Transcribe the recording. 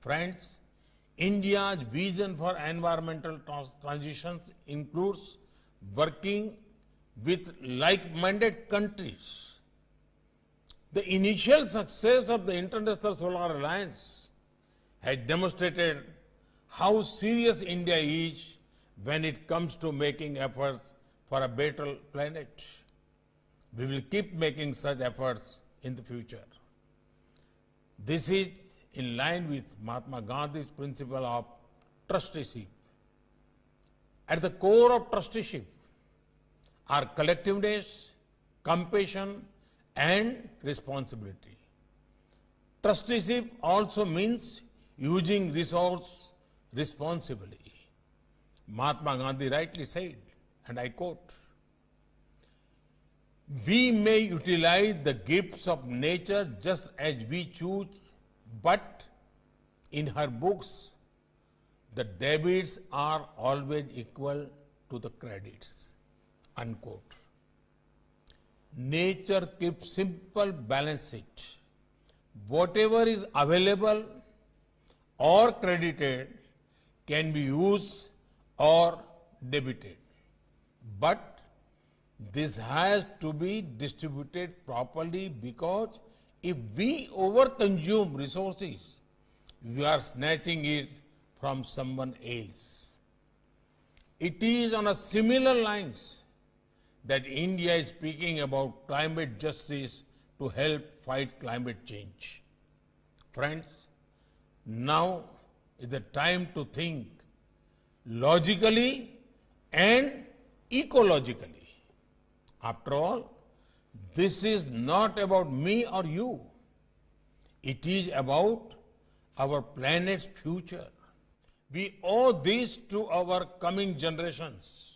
Friends, India's vision for environmental trans transitions includes working with like-minded countries. The initial success of the International Solar Alliance has demonstrated how serious India is when it comes to making efforts for a better planet. We will keep making such efforts in the future. This is in line with Mahatma Gandhi's principle of trusteeship. At the core of trusteeship are collectiveness, compassion, and responsibility. Trusteeship also means using resource responsibly. Mahatma Gandhi rightly said, and I quote, we may utilize the gifts of nature just as we choose but in her books, the debits are always equal to the credits. Unquote. Nature keeps simple balance sheet. Whatever is available or credited can be used or debited. But this has to be distributed properly because if we overconsume resources, we are snatching it from someone else. It is on a similar lines that India is speaking about climate justice to help fight climate change. Friends, now is the time to think logically and ecologically. After all, this is not about me or you. It is about our planet's future. We owe this to our coming generations.